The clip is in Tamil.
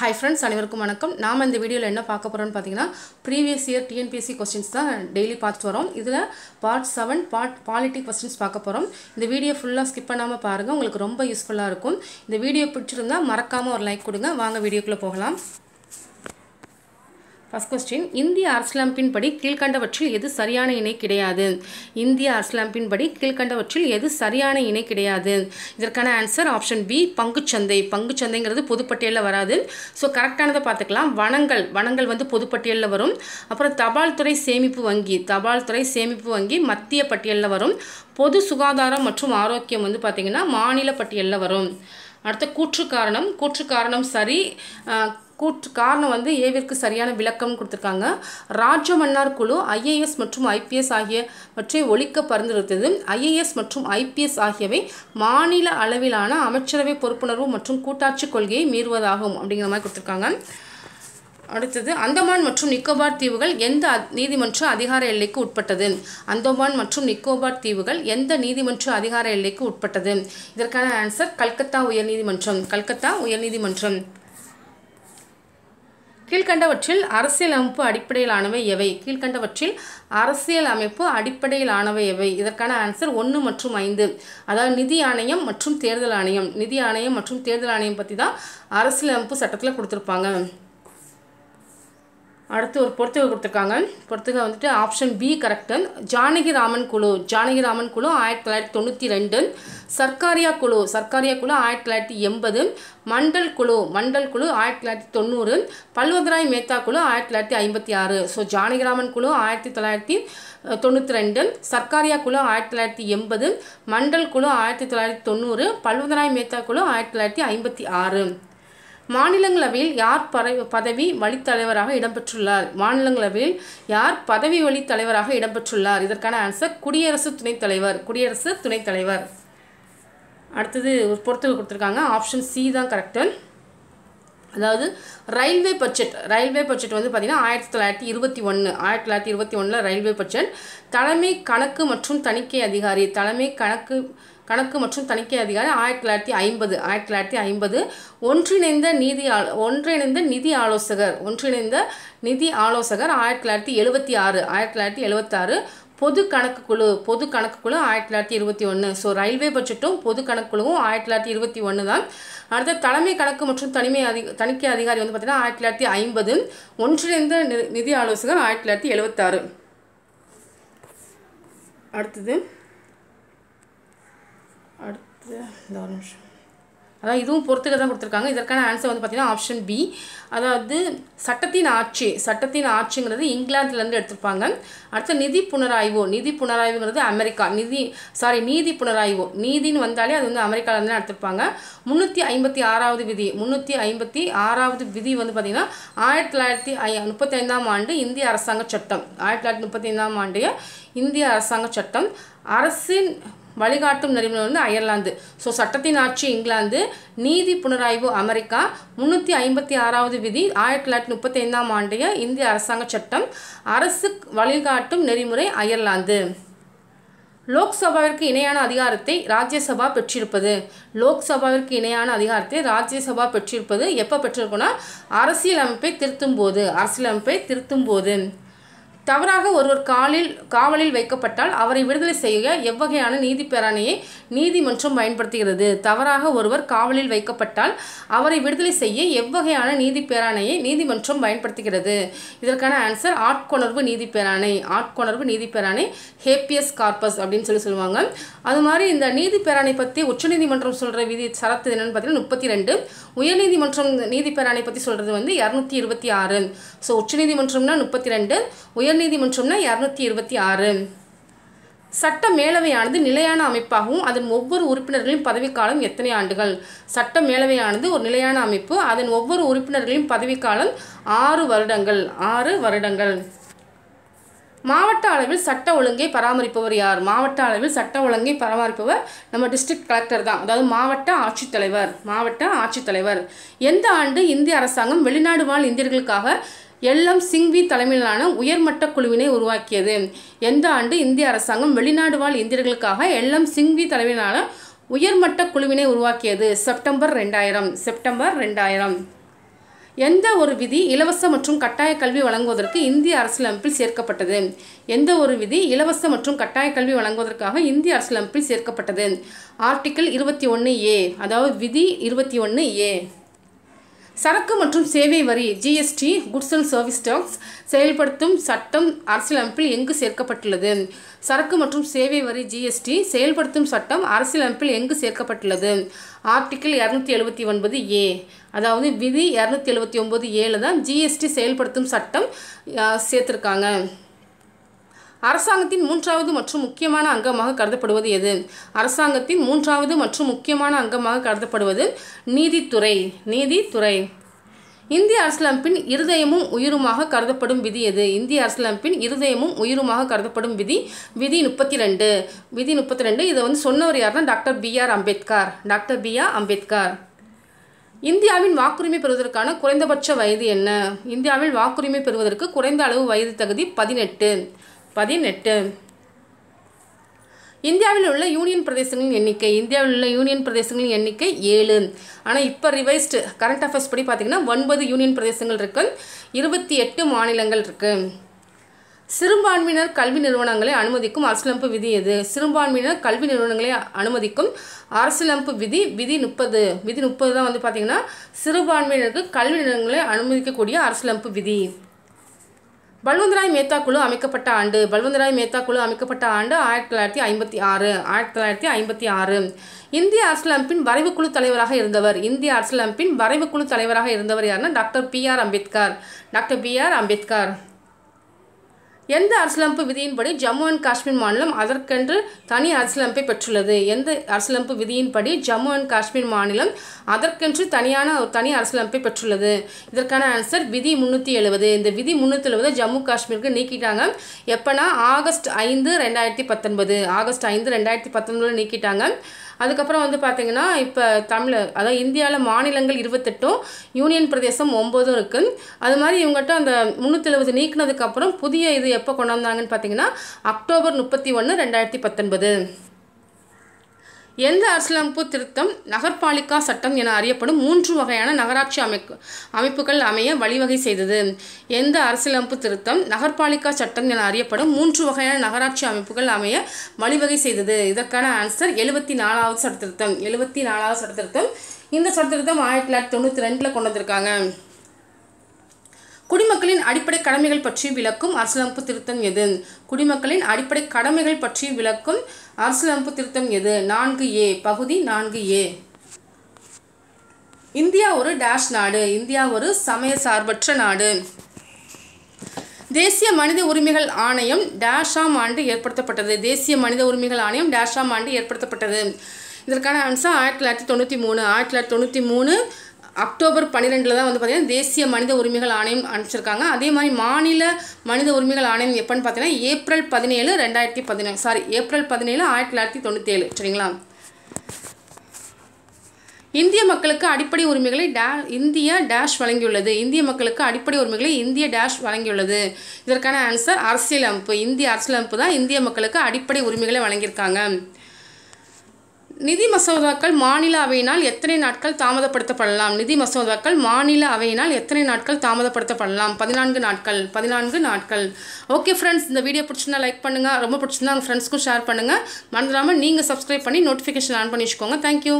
ஹை ஃப்ரெண்ட்ஸ் அனைவருக்கும் வணக்கம் நாம் இந்த வீடியோவில் என்ன பார்க்க போகிறோம்னு பார்த்தீங்கன்னா ப்ரீவியஸ் இயர் டிஎன்பிஎஸ்சி கொஸ்டின்ஸ் தான் டெய்லி பார்த்துட்டு வரோம் இதில் part seven part politic questions பார்க்க போகிறோம் இந்த வீடியோ ஃபுல்லாக ஸ்கிப் பண்ணாமல் பாருங்கள் உங்களுக்கு ரொம்ப யூஸ்ஃபுல்லாக இருக்கும் இந்த வீடியோ பிடிச்சிருந்தால் மறக்காமல் ஒரு லைக் கொடுங்க வாங்க வீடியோக்குள்ளே போகலாம் ஃபஸ்ட் கொஸ்டின் இந்திய அரசியலமைப்பின் படி கீழ்கண்டவற்றில் எது சரியான இணை கிடையாது இந்திய அரசியலமைப்பின் படி கீழ்கண்டவற்றில் எது சரியான இணை கிடையாது இதற்கான ஆன்சர் ஆப்ஷன் பி பங்குச்சந்தை பங்குச்சந்தைங்கிறது பொதுப்பட்டியலில் வராது ஸோ கரெக்டானதை பார்த்துக்கலாம் வனங்கள் வனங்கள் வந்து பொதுப்பட்டியலில் வரும் அப்புறம் தபால் துறை சேமிப்பு வங்கி தபால் துறை சேமிப்பு வங்கி மத்திய பட்டியலில் வரும் பொது சுகாதாரம் மற்றும் ஆரோக்கியம் வந்து பார்த்திங்கன்னா மாநில பட்டியலில் வரும் அடுத்த கூற்று காரணம் கூற்று காரணம் சரி கூற்று காரணம் வந்து ஏவிற்கு சரியான விளக்கம் கொடுத்துருக்காங்க ராஜ மன்னார் குழு ஐஏஎஸ் மற்றும் ஐபிஎஸ் ஆகிய பற்றி ஒழிக்க பரிந்துரைத்தது ஐஏஎஸ் மற்றும் ஐபிஎஸ் ஆகியவை மாநில அளவிலான அமைச்சரவை பொறுப்புணர்வு மற்றும் கூட்டாட்சி கொள்கையை மீறுவதாகும் அப்படிங்கிற மாதிரி கொடுத்துருக்காங்க அடுத்தது அந்தமான் மற்றும் நிக்கோபார் தீவுகள் எந்த நீதிமன்ற அதிகார எல்லைக்கு உட்பட்டது அந்தமான் மற்றும் நிக்கோபார் தீவுகள் எந்த நீதிமன்ற அதிகார எல்லைக்கு உட்பட்டது இதற்கான ஆன்சர் கல்கத்தா உயர்நீதிமன்றம் கல்கத்தா உயர்நீதிமன்றம் கீழ்கண்டவற்றில் அரசியல் அமைப்பு அடிப்படையிலானவை எவை கீழ்கண்டவற்றில் அரசியல் அமைப்பு அடிப்படையிலானவை எவை இதற்கான ஆன்சர் ஒன்று மற்றும் ஐந்து அதாவது நிதி ஆணையம் மற்றும் தேர்தல் ஆணையம் நிதி ஆணையம் மற்றும் தேர்தல் ஆணையம் பற்றி தான் அரசியல் அமைப்பு சட்டத்தில் கொடுத்துருப்பாங்க அடுத்து ஒரு பொறுத்துகை கொடுத்துருக்காங்க பொறுத்துகை வந்துட்டு ஆப்ஷன் பி கரெக்டு ஜானகிராமன் குழு ஜானகிராமன் குழு ஆயிரத்தி தொள்ளாயிரத்தி தொண்ணூற்றி ரெண்டு சர்க்காரியா குழு சர்க்காரியா குழு ஆயிரத்தி தொள்ளாயிரத்தி எண்பது மண்டல் குழு மண்டல் குழு ஆயிரத்தி தொள்ளாயிரத்தி தொண்ணூறு பல்வதராய் மேத்தா குழு ஆயிரத்தி தொள்ளாயிரத்தி ஐம்பத்தி ஆறு ஸோ ஜானகிராமன் குழு ஆயிரத்தி தொள்ளாயிரத்தி தொண்ணூற்றி ரெண்டு சர்க்காரியா குழு ஆயிரத்தி தொள்ளாயிரத்தி எண்பது மண்டல் குழு ஆயிரத்தி தொள்ளாயிரத்தி தொண்ணூறு பல்வதராய் மேத்தா குழு ஆயிரத்தி தொள்ளாயிரத்தி ஐம்பத்தி ஆறு மாநிலங்களவையில் யார் பதவி வழித்தலைவராக இடம்பெற்றுள்ளார் மாநிலங்களவையில் யார் பதவி வழித்தலைவராக இடம்பெற்றுள்ளார் இதற்கான ஆன்சர் குடியரசு துணைத் தலைவர் குடியரசு துணைத் தலைவர் அடுத்தது ஒரு பொறுத்தல் கொடுத்துருக்காங்க ஆப்ஷன் சி தான் கரெக்டு அதாவது ரயில்வே பட்ஜெட் ரயில்வே பட்ஜெட் வந்து பார்த்திங்கன்னா ஆயிரத்தி தொள்ளாயிரத்தி இருபத்தி ஒன்று ஆயிரத்தி தொள்ளாயிரத்தி இருபத்தி ஒன்றில் ரயில்வே பட்ஜெட் தலைமை கணக்கு மற்றும் தணிக்கை அதிகாரி தலைமை கணக்கு கணக்கு மற்றும் தணிக்கை அதிகாரி ஆயிரத்தி தொள்ளாயிரத்தி ஐம்பது ஆயிரத்தி தொள்ளாயிரத்தி ஐம்பது ஒன்றிணைந்த நிதி ஒன்றிணைந்த நிதி ஆலோசகர் ஒன்றிணைந்த நிதி ஆலோசகர் ஆயிரத்தி தொள்ளாயிரத்தி எழுபத்தி ஆறு ஆயிரத்தி தொள்ளாயிரத்தி எழுபத்தாறு பொது கணக்கு குழு பொது கணக்கு குழு ஆயிரத்தி தொள்ளாயிரத்தி இருபத்தி ஒன்று ஸோ ரயில்வே பட்ஜெட்டும் பொது கணக்கு குழுவும் ஆயிரத்தி தொள்ளாயிரத்தி இருபத்தி ஒன்று தான் அடுத்த தலைமை கணக்கு மற்றும் தனிமை அதி தணிக்கை அதிகாரி வந்து பார்த்தீங்கன்னா ஆயிரத்தி தொள்ளாயிரத்தி ஐம்பது ஒன்றிணைந்த நிதி ஆலோசகர் ஆயிரத்தி தொள்ளாயிரத்தி எழுபத்தாறு அடுத்தது அடுத்த ஒரு நிமிஷம் அதாவது இதுவும் பொறுத்துக்க தான் கொடுத்துருக்காங்க இதற்கான ஆன்சர் வந்து பார்த்திங்கன்னா ஆப்ஷன் பி அதாவது சட்டத்தின் ஆட்சி சட்டத்தின் ஆட்சிங்கிறது இங்கிலாந்துலேருந்து எடுத்திருப்பாங்க அடுத்து நிதி புனராய்வு நிதி புனராய்வுங்கிறது அமெரிக்கா நிதி சாரி நீதி புனராய்வு நீதினு வந்தாலே அது வந்து அமெரிக்காவிலேருந்து எடுத்திருப்பாங்க முந்நூற்றி ஐம்பத்தி ஆறாவது விதி முந்நூற்றி ஐம்பத்தி ஆறாவது விதி வந்து பார்த்திங்கன்னா ஆயிரத்தி தொள்ளாயிரத்தி ஐ முப்பத்தைந்தாம் ஆண்டு இந்திய அரசாங்க சட்டம் ஆயிரத்தி தொள்ளாயிரத்தி முப்பத்தி ஐந்தாம் ஆண்டு இந்திய அரசாங்க சட்டம் அரசின் வழிகாட்டும் நெறிமுறை வந்து அயர்லாந்து ஸோ சட்டத்தின் ஆட்சி இங்கிலாந்து நீதி புனராய்வு அமெரிக்கா முந்நூற்றி ஐம்பத்தி ஆறாவது விதி ஆயிரத்தி தொள்ளாயிரத்தி முப்பத்தி ஐந்தாம் ஆண்டைய இந்திய அரசாங்க சட்டம் அரசு வழிகாட்டும் நெறிமுறை அயர்லாந்து லோக்சபாவிற்கு இணையான அதிகாரத்தை ராஜ்யசபா பெற்றிருப்பது லோக்சபாவிற்கு இணையான அதிகாரத்தை ராஜ்யசபா பெற்றிருப்பது எப்போ பெற்றிருக்குன்னா அரசியலமைப்பை திருத்தும் போது அரசியலமைப்பை திருத்தும் போது தவறாக ஒருவர் காலில் காவலில் வைக்கப்பட்டால் அவரை விடுதலை செய்ய எவ்வகையான நீதி பேராணையை நீதிமன்றம் பயன்படுத்துகிறது தவறாக ஒருவர் காவலில் வைக்கப்பட்டால் அவரை விடுதலை செய்ய எவ்வகையான நீதி பேராணையை நீதிமன்றம் பயன்படுத்துகிறது இதற்கான ஆன்சர் ஆட்கொணர்வு நீதி பேராணை ஆட்கொணர்வு நீதி பேராணை ஹேப்பியஸ் கார்பஸ் அப்படின்னு சொல்லி சொல்லுவாங்க அது மாதிரி இந்த நீதி பேராணை பற்றி உச்சநீதிமன்றம் சொல்கிற விதி சரத்து என்னென்னு பார்த்தீங்கன்னா முப்பத்தி ரெண்டு உயர்நீதிமன்றம் நீதி பேராணை பற்றி சொல்கிறது வந்து இரநூத்தி இருபத்தி ஆறு ஸோ உச்சநீதிமன்றம்னா முப்பத்தி ரெண்டு உயர் உயர்நீதிமன்றம்னா இரநூத்தி இருபத்தி ஆறு சட்ட மேலவையானது நிலையான அமைப்பாகவும் அதன் ஒவ்வொரு உறுப்பினர்களின் பதவிக்காலம் எத்தனை ஆண்டுகள் சட்ட மேலவையானது ஒரு நிலையான அமைப்பு அதன் ஒவ்வொரு உறுப்பினர்களின் பதவிக்காலம் ஆறு வருடங்கள் ஆறு வருடங்கள் மாவட்ட அளவில் சட்ட ஒழுங்கை பராமரிப்பவர் யார் மாவட்ட அளவில் சட்ட ஒழுங்கை பராமரிப்பவர் நம்ம டிஸ்ட்ரிக்ட் கலெக்டர் தான் அதாவது மாவட்ட ஆட்சித்தலைவர் மாவட்ட ஆட்சித்தலைவர் எந்த ஆண்டு இந்திய அரசாங்கம் வெளிநாடு வாழ் இந்தியர்களுக்காக எல்லாம் சிங்வி தலைமையிலான உயர்மட்ட குழுவினை உருவாக்கியது எந்த ஆண்டு இந்திய அரசாங்கம் வெளிநாடு வாழ் இந்தியர்களுக்காக எல்லாம் சிங்வி தலைமையிலான உயர்மட்ட குழுவினை உருவாக்கியது செப்டம்பர் ரெண்டாயிரம் செப்டம்பர் ரெண்டாயிரம் எந்த ஒரு விதி இலவச மற்றும் கட்டாய கல்வி வழங்குவதற்கு இந்திய அரசியலமைப்பில் சேர்க்கப்பட்டது எந்த ஒரு விதி இலவச மற்றும் கட்டாய கல்வி வழங்குவதற்காக இந்திய அரசியலமைப்பில் சேர்க்கப்பட்டது ஆர்டிக்கிள் இருபத்தி ஒன்று ஏ அதாவது விதி இருபத்தி ஒன்று ஏ சரக்கு மற்றும் சேவை வரி GST goods and service tax செயல்படுத்தும் சட்டம் அரசியலமைப்பில் எங்கு சேர்க்கப்பட்டுள்ளது சரக்கு மற்றும் சேவை வரி ஜிஎஸ்டி செயல்படுத்தும் சட்டம் அரசியலமைப்பில் எங்கு சேர்க்கப்பட்டுள்ளது ஆர்டிக்கிள் இரநூத்தி எழுபத்தி ஒன்பது ஏ அதாவது விதி இரநூத்தி எழுபத்தி ஒன்பது ஏழு தான் ஜிஎஸ்டி செயல்படுத்தும் சட்டம் சேர்த்துருக்காங்க அரசாங்கத்தின் மூன்றாவது மற்றும் முக்கியமான அங்கமாக கருதப்படுவது எது அரசாங்கத்தின் மூன்றாவது மற்றும் முக்கியமான அங்கமாக கருதப்படுவது நீதித்துறை நீதித்துறை இந்திய அரசியலமைப்பின் இருதயமும் உயிருமாக கருதப்படும் விதி எது இந்திய அரசியலமைப்பின் இருதயமும் உயிருமாக கருதப்படும் விதி விதி முப்பத்தி ரெண்டு விதி முப்பத்தி ரெண்டு இதை வந்து சொன்னவர் யாருன்னா doctor B R Ambedkar doctor B R Ambedkar இந்தியாவின் வாக்குரிமை பெறுவதற்கான குறைந்தபட்ச வயது என்ன இந்தியாவில் வாக்குரிமை பெறுவதற்கு குறைந்த அளவு வயது தகுதி பதினெட்டு பதினெட்டு இந்தியாவில் உள்ள யூனியன் பிரதேசங்களின் எண்ணிக்கை இந்தியாவில் உள்ள யூனியன் பிரதேசங்களின் எண்ணிக்கை ஏழு ஆனால் இப்போ ரிவைஸ்டு கரண்ட் அஃபேர்ஸ் படி பார்த்திங்கன்னா ஒன்பது யூனியன் பிரதேசங்கள் இருக்குது இருபத்தி எட்டு மாநிலங்கள் இருக்குது சிறுபான்மையினர் கல்வி நிறுவனங்களை அனுமதிக்கும் அரசியலமைப்பு விதி எது சிறுபான்மையினர் கல்வி நிறுவனங்களை அனுமதிக்கும் அரசியலமைப்பு விதி விதி முப்பது விதி முப்பது தான் வந்து பார்த்திங்கன்னா சிறுபான்மையினருக்கு கல்வி நிறுவனங்களை அனுமதிக்கக்கூடிய அரசியலமைப்பு விதி பல்வந்தராய் மேத்தா குழு அமைக்கப்பட்ட ஆண்டு பல்வந்தராய் மேத்தா குழு அமைக்கப்பட்ட ஆண்டு ஆயிரத்தி தொள்ளாயிரத்தி ஐம்பத்தி ஆறு ஆயிரத்தி தொள்ளாயிரத்தி ஐம்பத்தி ஆறு இந்திய அமைப்பின் வரைவு குழு தலைவராக இருந்தவர் இந்திய அமைப்பின் வரைவு குழு தலைவராக இருந்தவர் யாருன்னா doctor B R Ambedkar doctor B R Ambedkar எந்த அரசியலமைப்பு விதியின்படி ஜம்மு அண்ட் காஷ்மீர் மாநிலம் அதற்கென்று தனி அரசியலமைப்பை பெற்றுள்ளது எந்த அரசியலமைப்பு விதியின்படி ஜம்மு அண்ட் காஷ்மீர் மாநிலம் அதற்கென்று தனியான ஒரு தனி அரசியலமைப்பை பெற்றுள்ளது இதற்கான ஆன்சர் விதி முந்நூற்றி எழுபது இந்த விதி முந்நூற்றி எழுபது ஜம்மு காஷ்மீருக்கு நீக்கிட்டாங்க எப்போனா ஆகஸ்ட் ஐந்து ரெண்டாயிரத்தி பத்தொன்பது ஆகஸ்ட் ஐந்து ரெண்டாயிரத்தி பத்தொன்பதில் நீக்கிட்டாங்க அதுக்கப்புறம் வந்து பார்த்திங்கன்னா இப்போ தமிழ் அதாவது இந்தியாவில் மாநிலங்கள் இருபத்தெட்டும் யூனியன் பிரதேசம் ஒம்போதும் இருக்குது அது மாதிரி இவங்ககிட்ட அந்த முந்நூற்றி நீக்கினதுக்கப்புறம் புதிய இது எப்போ கொண்டு வந்தாங்கன்னு பார்த்தீங்கன்னா அக்டோபர் முப்பத்தி ஒன்று ரெண்டாயிரத்தி பத்தொன்பது எந்த அரசியலமைப்பு திருத்தம் நகர்பாலிகா சட்டம் என அறியப்படும் மூன்று வகையான நகராட்சி அமைப்பு அமைப்புகள் அமைய வழிவகை செய்தது எந்த அரசியலமைப்பு திருத்தம் நகர்பாலிகா சட்டம் என அறியப்படும் மூன்று வகையான நகராட்சி அமைப்புகள் அமைய வழிவகை செய்தது இதற்கான ஆன்சர் எழுபத்தி நாலாவது சட்டத்திருத்தம் எழுபத்தி நாலாவது சட்டத்திருத்தம் இந்த சட்டத்திருத்தம் ஆயிரத்தி தொள்ளாயிரத்தி தொண்ணூற்றி ரெண்டில் கொண்டு வந்திருக்காங்க குடிமக்களின் அடிப்படை கடமைகள் பற்றி விளக்கும் அரசியலமைப்பு திருத்தம் எது குடிமக்களின் அடிப்படை கடமைகள் பற்றி விளக்கும் அரசியலமைப்பு திருத்தம் எது நான்கு ஏ பகுதி நான்கு ஏ இந்தியா ஒரு டேஷ் நாடு இந்தியா ஒரு சமய சார்பற்ற நாடு தேசிய மனித உரிமைகள் ஆணையம் டேஷாம் ஆண்டு ஏற்படுத்தப்பட்டது தேசிய மனித உரிமைகள் ஆணையம் டேஷாம் ஆண்டு ஏற்படுத்தப்பட்டது இதற்கான ஆன்சர் ஆயிரத்தி தொள்ளாயிரத்தி தொண்ணூற்றி மூணு ஆயிரத்தி தொள்ளாயிரத்தி தொண்ணூற்றி மூணு அக்டோபர் பன்னிரெண்டில் தான் வந்து பார்த்திங்கன்னா தேசிய மனித உரிமைகள் ஆணையம் அனுப்பிச்சிருக்காங்க அதே மாதிரி மாநில மனித உரிமைகள் ஆணையம் எப்போன்னு பார்த்தீங்கன்னா ஏப்ரல் பதினேழு ரெண்டாயிரத்தி பதினேழு சாரி ஏப்ரல் பதினேழு ஆயிரத்தி தொள்ளாயிரத்தி தொண்ணூற்றேழு சரிங்களா இந்திய மக்களுக்கு அடிப்படை உரிமைகளை டே இந்திய டேஷ் வழங்கியுள்ளது இந்திய மக்களுக்கு அடிப்படை உரிமைகளை இந்திய டேஷ் வழங்கியுள்ளது இதற்கான ஆன்சர் அரசியலமைப்பு இந்திய அரசியலமைப்பு தான் இந்திய மக்களுக்கு அடிப்படை உரிமைகளை வழங்கியிருக்காங்க நிதி மசோதாக்கள் மாநில அவையினால் எத்தனை நாட்கள் தாமதப்படுத்தப்படலாம் நிதி மசோதாக்கள் மாநில அவையினால் எத்தனை நாட்கள் தாமதப்படுத்தப்படலாம் பதினான்கு நாட்கள் பதினான்கு நாட்கள் ஓகே ஃப்ரெண்ட்ஸ் இந்த வீடியோ பிடிச்சிருந்தா லைக் பண்ணுங்கள் ரொம்ப பிடிச்சிருந்தா உங்கள் ஃப்ரெண்ட்ஸ்க்கும் ஷேர் பண்ணுங்கள் மறந்துடாமல் நீங்கள் சப்ஸ்கிரைப் பண்ணி நோட்டிஃபிகேஷன் ஆன் பண்ணி வச்சுக்கோங்க தேங்க்யூ